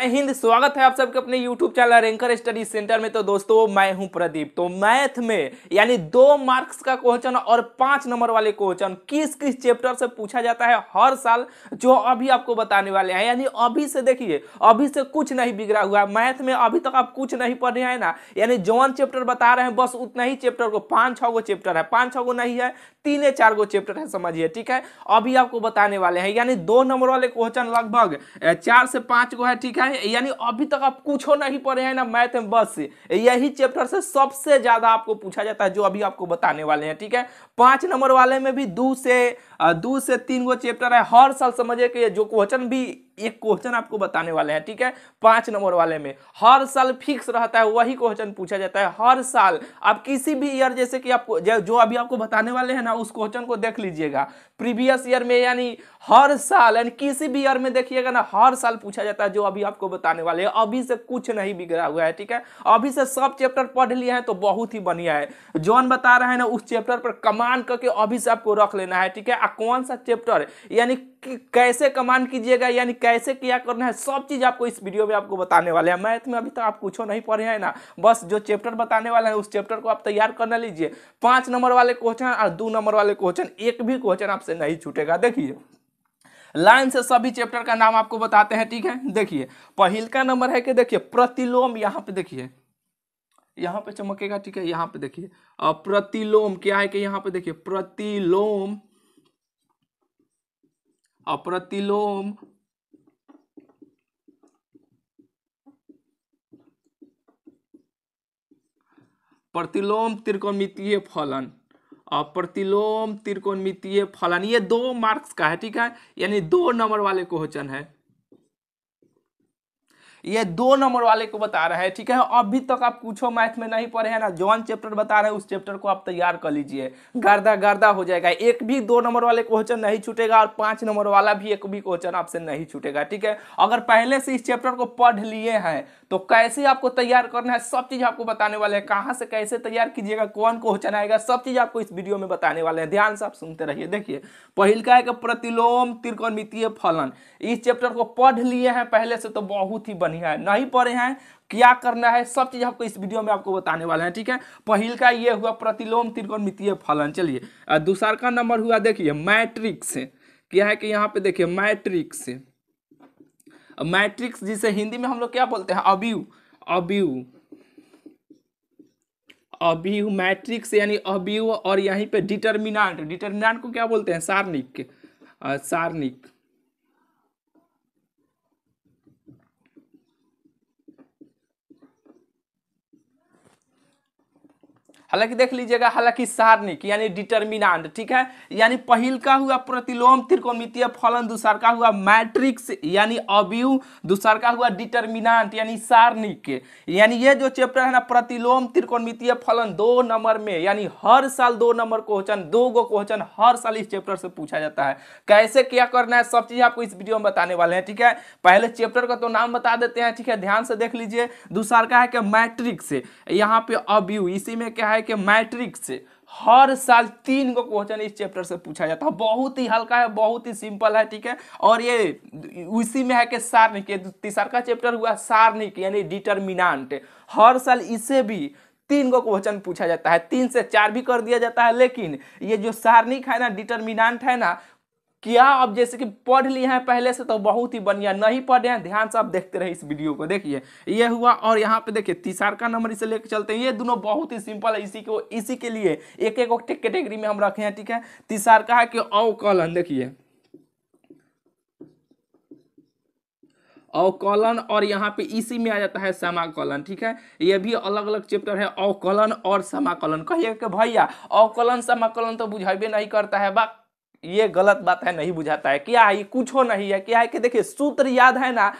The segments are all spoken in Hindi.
जय हिंद स्वागत है आप सबके अपने YouTube channel ranker study centre में तो दोस्तों मैं हूं प्रदीप तो मैथ में यानी दो मार्क्स का क्वेश्चन और पांच नंबर वाले क्वेश्चन किस किस चैप्टर से पूछा जाता है हर साल जो अभी आपको बताने वाले हैं यानी अभी से देखिए अभी से कुछ नहीं बिगड़ा हुआ है मैथ में अभी तक आप कुछ नहीं पढ़ रहे हैं ना यानी जौन चैप्टर बता रहे हैं बस उतना ही चैप्टर को पाँच छः गो चैप्टर है पाँच छः गो नहीं है तीन या चार गो चैप्टर है समझिए ठीक है अभी आपको बताने वाले हैं यानी दो नंबर वाले क्वेश्चन लगभग चार से पाँच गो है ठीक है है यानी अभी तक आप कुछ हो नहीं पढ़े हैं ना मैथ में बस यही चैप्टर से सबसे ज्यादा आपको पूछा जाता है जो अभी आपको बताने वाले हैं ठीक है पांच नंबर वाले में भी दो से दो से तीन गो चैप्टर है हर साल समझे कि जो क्वेश्चन भी एक क्वेश्चन आपको बताने वाले हैं ठीक है पांच नंबर वाले में हर साल फिक्स रहता है वही क्वेश्चन पूछा जाता है हर साल आप किसी भी ईयर जैसे कि आपको जो अभी आपको बताने वाले हैं ना उस क्वेश्चन को देख लीजिएगा प्रीवियस ईयर में यानी हर साल यानी किसी भी ईयर में देखिएगा ना हर साल पूछा जाता है जो अभी आपको बताने वाले हैं अभी से कुछ नहीं बिगड़ा हुआ है ठीक है अभी से सब चैप्टर पढ़ लिया है तो बहुत ही बढ़िया है जॉन बता रहे हैं ना उस चैप्टर पर कमांड करके अभी से आपको रख लेना है ठीक है कौन सा चैप्टर यानी कैसे कमांड कीजिएगा यानी कैसे क्या करना है सब चीज़ आपको इस वीडियो में आपको बताने वाले हैं मैथ में अभी तक आप कुछ नहीं पढ़े हैं ना बस जो चैप्टर बताने वाला है उस चैप्टर को आप तैयार कर लीजिए पाँच नंबर वाले क्वेश्चन और दो नंबर वाले क्वेश्चन एक भी क्वेश्चन आपसे नहीं छूटेगा देखिए लाइन से सभी चैप्टर का नाम आपको बताते हैं ठीक है देखिए पहल का नंबर है कि देखिए प्रतिलोम यहाँ पे देखिए यहाँ पे चमकेगा ठीक है यहाँ पे देखिए प्रतिलोम क्या है कि यहाँ पे देखिए प्रतिलोम अप्रतिलोम प्रतिलोम त्रिकोणमितीय फलन अप्रतिलोम त्रिकोणमितीय फलन ये दो मार्क्स का है ठीक है यानी दो नंबर वाले क्वेश्चन है ये दो नंबर वाले को बता रहे हैं ठीक है अभी तक आप पूछो मैथ में नहीं पढ़े हैं ना जो चैप्टर बता रहे हैं उस चैप्टर को आप तैयार कर लीजिए गर्दा गर्दा हो जाएगा एक भी दो नंबर वाले क्वेश्चन नहीं छूटेगा और पांच नंबर वाला भी एक भी क्वेश्चन आपसे नहीं छूटेगा ठीक है अगर पहले से इस चैप्टर को पढ़ लिए हैं तो कैसे आपको तैयार करना है सब चीज आपको बताने वाले हैं कहाँ से कैसे तैयार कीजिएगा कौन क्वेश्चन आएगा सब चीज आपको इस वीडियो में बताने वाले हैं ध्यान से आप सुनते रहिए देखिए पहल का है कि प्रतिलोम त्रिकोणमितीय फलन इस चैप्टर को पढ़ लिए हैं पहले से तो बहुत ही बनी है नहीं पढ़े हैं क्या करना है सब चीज आपको इस वीडियो में आपको बताने वाले हैं ठीक है पहल का ये हुआ प्रतिलोम त्रिकोणमितीय फलन चलिए दूसरा का नंबर हुआ देखिए मैट्रिक्स क्या है कि यहाँ पे देखिए मैट्रिक्स मैट्रिक्स जिसे हिंदी में हम लोग क्या बोलते हैं अब्यू अब्यू अब्यू मैट्रिक्स यानी अब्यू और यहीं पे डिटर्मिनांट डिटर्मिनांट को क्या बोलते हैं सार्निक सार्निक हालांकि देख लीजिएगा हालांकि सारणिक यानी डिटर्मिनांट ठीक है यानी पहल का हुआ प्रतिलोम त्रिकोणमितीय फलन दूसर का हुआ मैट्रिक्स यानी अव्यू दूसर का हुआ डिटर्मिनांट यानी सारणिक यानी ये जो चैप्टर है ना प्रतिलोम त्रिकोणमितीय फलन दो नंबर में यानी हर साल दो नंबर क्वेश्चन दो गो क्वेश्चन हर साल इस चैप्टर से पूछा जाता है कैसे क्या करना है सब चीज आपको इस वीडियो में बताने वाले हैं ठीक है पहले चैप्टर का तो नाम बता देते हैं ठीक है ध्यान से देख लीजिए दूसर का है कि मैट्रिक्स यहाँ पे अव्यू इसी में क्या है है कि मैट्रिक से हर साल तीन को क्वेश्चन इस चैप्टर से पूछा जाता है बहुत ही हल्का है बहुत ही सिंपल है ठीक है और ये उसी में है कि सार्निक का चैप्टर हुआ सार्निक यानी डिटर्मिनांट हर साल इसे भी तीन को क्वेश्चन पूछा जाता है तीन से चार भी कर दिया जाता है लेकिन ये जो सारणिक है ना डिटर्मिनांट है ना क्या आप जैसे कि पढ़ लिए हैं पहले से तो बहुत ही बढ़िया नहीं पढ़े हैं ध्यान से आप देखते रहे इस वीडियो को देखिए ये हुआ और यहाँ पे देखिए तीसार का नंबर इसे लेकर चलते हैं ये दोनों बहुत ही सिंपल है इसी को इसी के लिए एक एक कैटेगरी में हम रखे हैं ठीक है तीसार का है कि अवकलन देखिए अवकलन और यहाँ पे इसी में आ जाता है समाकलन ठीक है ये भी अलग अलग चैप्टर है अवकलन और समाकलन कहिए भैया अवकलन समाकलन तो बुझेबे नहीं करता है बा ये गलत बात है नहीं बुझाता है क्या है ये कुछ हो नहीं है क्या है कि देखिए सूत्र याद है ना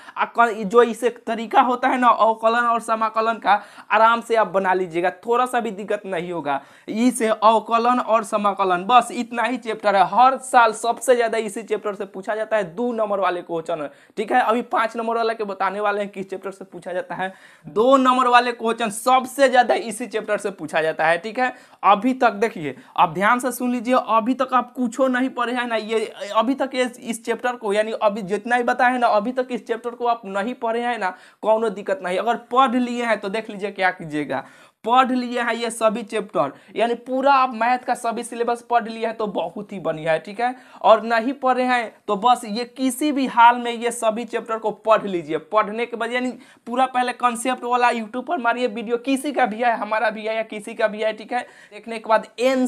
जो इसे तरीका होता है ना अवकलन और समाकलन का आराम से आप बना लीजिएगा थोड़ा सा भी दिक्कत नहीं होगा इसे अवकलन और समाकलन बस इतना ही चैप्टर है हर साल सबसे ज़्यादा इसी चैप्टर से पूछा जाता है दो नंबर वाले क्वेश्चन ठीक है अभी पाँच नंबर वाले के बताने वाले हैं किस चैप्टर से पूछा जाता है दो नंबर वाले क्वेश्चन सबसे ज़्यादा इसी चैप्टर से पूछा जाता है ठीक है अभी तक देखिए आप ध्यान से सुन लीजिए अभी तक आप कुछ नहीं पढ़े हैं ना ये अभी तक इस चैप्टर को यानी अभी जितना ही बताए हैं ना अभी तक इस चैप्टर को आप नहीं पढ़े हैं ना कोई दिक्कत नहीं अगर पढ़ लिए हैं तो देख लीजिए क्या कीजिएगा पढ़ लिए हैं ये सभी चैप्टर यानी पूरा आप मैथ का सभी सिलेबस पढ़ लिए हैं तो बहुत ही बढ़िया है ठीक है और नहीं पढ़े हैं तो बस ये किसी भी हाल में ये सभी चैप्टर को पढ़ लीजिए पढ़ने के बाद यानी पूरा पहले कॉन्सेप्ट वाला यूट्यूब पर मारिए वीडियो किसी का भी है हमारा भी है या किसी का भी है ठीक है देखने के बाद एन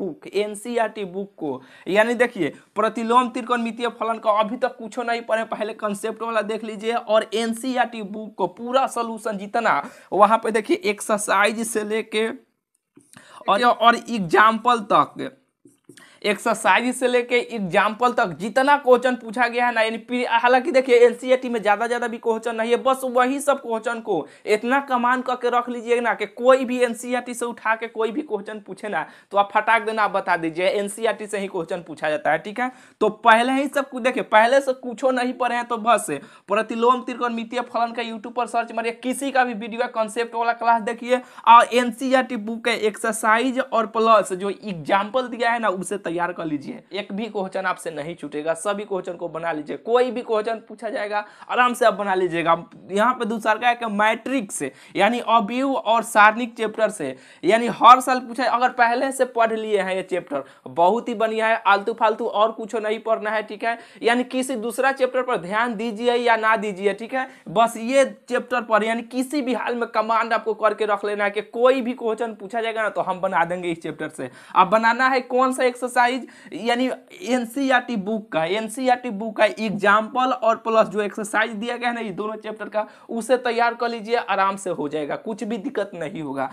बुक एन बुक को यानी देखिए प्रतिलोम त्रिकोण फलन का अभी तक कुछ नहीं पढ़े पहले कॉन्सेप्ट वाला देख लीजिए और एन बुक e को पूरा सोल्यूशन जितना वहां पर देखिए एक साइज से लेके और एग्जाम्पल तक एक्सरसाइज से लेके एग्जाम्पल तक जितना क्वेश्चन पूछा गया है ना यानी हालांकि देखिए एनसीईआरटी e में ज़्यादा ज़्यादा भी क्वेश्चन नहीं है बस वही सब क्वेश्चन को इतना कमान करके रख लीजिए ना कि कोई भी एनसीईआरटी e से उठा के कोई भी क्वेश्चन पूछे ना तो आप फटाक देना आप बता दीजिए एनसीईआरटी e से ही क्वेश्चन पूछा जाता है ठीक है तो पहले ही सब कुछ देखिए पहले से कुछ नहीं पढ़े हैं तो बस प्रतिलोम त्रिकोणमितीय फलन का यूट्यूब पर सर्च मारिए किसी का भी वीडियो कॉन्सेप्ट वाला क्लास देखिए और एनसीईआरटी बुक है एक्सरसाइज और प्लस जो एग्जाम्पल दिया है ना उसे तैयार कर लीजिए एक भी क्वेश्चन आपसे नहीं छूटेगा सभी क्वेश्चन को बना लीजिए कोई भी क्वेश्चन पूछा जाएगा आराम से आप बना लीजिएगा यहाँ पे दूसरा का है कि मैट्रिक से यानी अब्यू और सारणिक चैप्टर से यानी हर साल पूछा अगर पहले से पढ़ लिए हैं ये चैप्टर बहुत ही बढ़िया है आलतू फालतू और कुछ नहीं पढ़ना है ठीक है यानी किसी दूसरा चैप्टर पर ध्यान दीजिए या ना दीजिए ठीक है बस ये चैप्टर पर यानी किसी भी हाल में कमांड आपको करके रख लेना है कि कोई भी क्वेश्चन पूछा जाएगा ना तो हम बना देंगे इस चैप्टर से अब बनाना है कौन सा एक्सरसाइज एक्सरसाइज यानी एनसीईआरटी बुक e का एनसीईआरटी बुक e का एग्जाम्पल और प्लस जो एक्सरसाइज दिया गया है ना ये दोनों चैप्टर का उसे तैयार कर लीजिए आराम से हो जाएगा कुछ भी दिक्कत नहीं होगा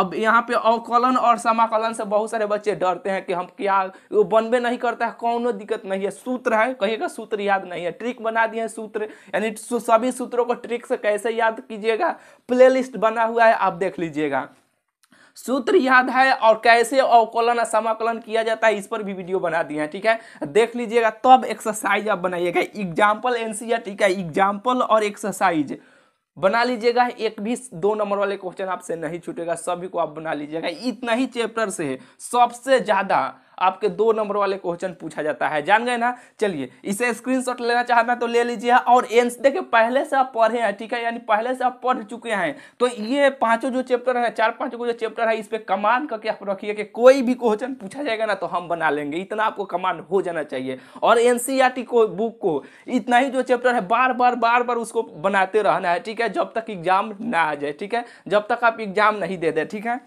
अब यहाँ पे अवकलन और समाकलन से बहुत सारे बच्चे डरते हैं कि हम क्या बनबे नहीं करता है कौन दिक्कत नहीं है सूत्र है कहिएगा सूत्र याद नहीं है ट्रिक बना दिए सूत्र यानी सभी सूत्रों को ट्रिक से कैसे याद कीजिएगा प्ले बना हुआ है आप देख लीजिएगा सूत्र याद है और कैसे अवकलन समाकलन किया जाता है इस पर भी वीडियो बना दिए हैं ठीक है देख लीजिएगा तब एक्सरसाइज आप बनाइएगा एग्जाम्पल एनसीआर ठीक है एग्जाम्पल और एक्सरसाइज बना लीजिएगा एक भी दो नंबर वाले क्वेश्चन आपसे नहीं छूटेगा सभी को आप बना लीजिएगा इतना ही चैप्टर से सबसे ज़्यादा आपके दो नंबर वाले क्वेश्चन पूछा जाता है जान गए ना चलिए इसे स्क्रीनशॉट लेना है तो ले लीजिए और एंस देखिए पहले से आप पढ़े हैं ठीक है यानी पहले से आप पढ़ चुके हैं तो ये पांचों जो चैप्टर है चार पांच जो चैप्टर है इस पर कमान करके आप रखिए कि कोई भी क्वेश्चन पूछा जाएगा ना तो हम बना लेंगे इतना आपको कमान हो जाना चाहिए और एन को बुक को इतना ही जो चैप्टर है बार बार बार बार उसको बनाते रहना है ठीक है जब तक एग्जाम ना आ जाए ठीक है जब तक आप एग्जाम नहीं दे दे ठीक है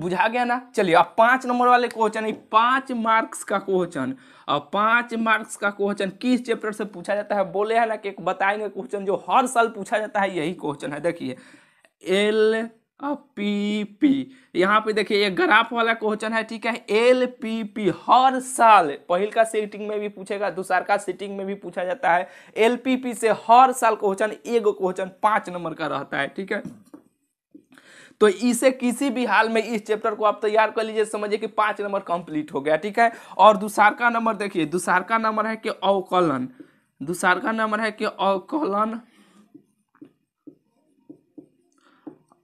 बुझा गया ना चलिए अब पांच नंबर वाले क्वेश्चन है पाँच मार्क्स का क्वेश्चन अब पांच मार्क्स का क्वेश्चन किस चैप्टर से पूछा जाता है बोले है ना कि एक बताएंगे क्वेश्चन जो हर साल पूछा जाता है यही क्वेश्चन है देखिए एल पी पी यहाँ पे देखिए ये ग्राफ वाला क्वेश्चन है ठीक है एल पी पी हर साल पहल का सेटिंग में भी पूछेगा दूसर का सेटिंग में भी पूछा जाता है एल पी पी से हर साल क्वेश्चन एक क्वेश्चन पांच नंबर का रहता है ठीक है तो इसे किसी भी हाल में इस चैप्टर को आप तैयार कर लीजिए समझिए कि पांच नंबर कंप्लीट हो गया ठीक है और दूसरा का नंबर देखिए दूसरा का नंबर है कि अवकलन दूसरा का नंबर है कि अवकलन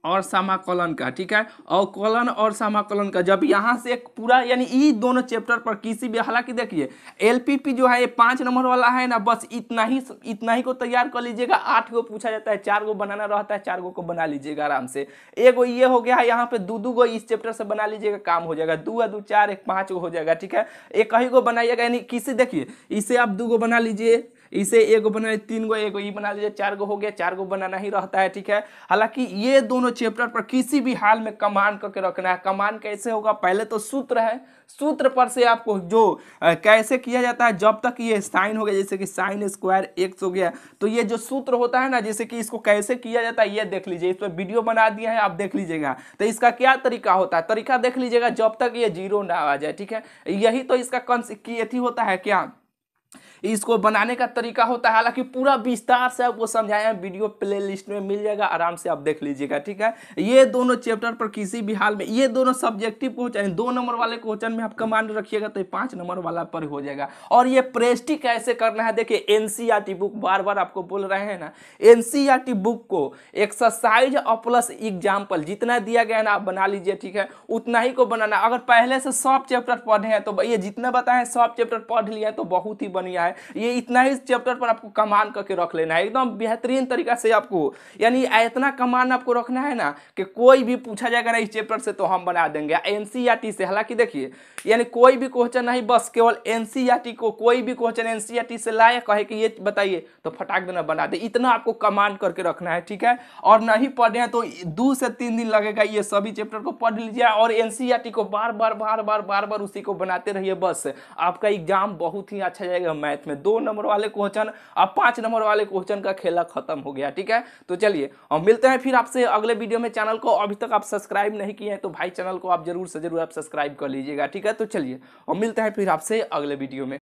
और समाकलन का ठीक है अवकलन और समाकलन का जब यहाँ से एक पूरा यानी ये दोनों चैप्टर पर किसी भी हालांकि देखिए एलपीपी जो है ये पाँच नंबर वाला है ना बस इतना ही इतना ही को तैयार कर लीजिएगा आठ गो पूछा जाता है चार गो बनाना रहता है चार गो को बना लीजिएगा आराम से एक गो ये हो गया है यहाँ पे दो दो गो इस चैप्टर से बना लीजिएगा काम हो जाएगा दो या दो चार एक पाँच गो हो जाएगा ठीक है एक ही गो बनाइएगा यानी किसी देखिए इसे आप दो गो बना लीजिए इसे एक बनाए तीन गो एक बना लीजिए चार गो हो गया चार गो बनाना ही रहता है ठीक है हालांकि ये दोनों चैप्टर पर किसी भी हाल में कमांड करके रखना है कमांड कैसे होगा पहले तो सूत्र है सूत्र पर से आपको जो कैसे किया जाता है जब तक ये साइन हो गया जैसे कि साइन स्क्वायर एक्स हो गया तो ये जो सूत्र होता है ना जैसे कि इसको कैसे किया जाता है ये देख लीजिए इस पर वीडियो बना दिया है आप देख लीजिएगा तो इसका क्या तरीका होता है तरीका देख लीजिएगा जब तक ये जीरो ना आ जाए ठीक है यही तो इसका कंस की होता है क्या इसको बनाने का तरीका होता है हालांकि पूरा विस्तार से आपको समझाया है वीडियो प्ले लिस्ट में मिल जाएगा आराम से आप देख लीजिएगा ठीक है ये दोनों चैप्टर पर किसी भी हाल में ये दोनों सब्जेक्टिव क्वेश्चन दो नंबर वाले क्वेश्चन में आप कमांड रखिएगा तो पांच नंबर वाला पर हो जाएगा और ये प्रेस्टी कैसे करना है देखिए एनसीईआरटी बुक बार बार आपको बोल रहे हैं ना एनसीईआरटी बुक को एक्सरसाइज और प्लस एग्जाम्पल जितना दिया गया ना आप बना लीजिए ठीक है उतना ही को बनाना अगर पहले से सब चैप्टर पढ़े हैं तो ये जितना बताए सब चैप्टर पढ़ लिया है तो बहुत ही बढ़िया है ये इतना ही चैप्टर पर आपको कमान करके रख लेना है एकदम बेहतरीन तरीका से आपको यानी इतना कमान आपको रखना है ना कि कोई भी पूछा जाएगा ना इस चैप्टर से तो हम बना देंगे एन e से हालांकि देखिए यानी कोई भी क्वेश्चन नहीं बस केवल एन e को कोई भी क्वेश्चन एन e से लाए कहे कि ये बताइए तो फटाक देना बना दे इतना आपको कमान करके रखना है ठीक है और नहीं पढ़े हैं तो दो से तीन दिन लगेगा ये सभी चैप्टर को पढ़ लीजिए और एन को बार बार बार बार बार बार उसी को बनाते रहिए बस आपका एग्जाम बहुत ही अच्छा जाएगा मैथ में दो नंबर वाले क्वेश्चन और पांच नंबर वाले क्वेश्चन का खेला खत्म हो गया ठीक है तो चलिए और मिलते हैं फिर आपसे अगले वीडियो में चैनल को अभी तक आप सब्सक्राइब नहीं किए हैं तो भाई चैनल को आप जरूर से जरूर आप सब्सक्राइब कर लीजिएगा ठीक है तो चलिए और मिलते हैं फिर आपसे अगले वीडियो में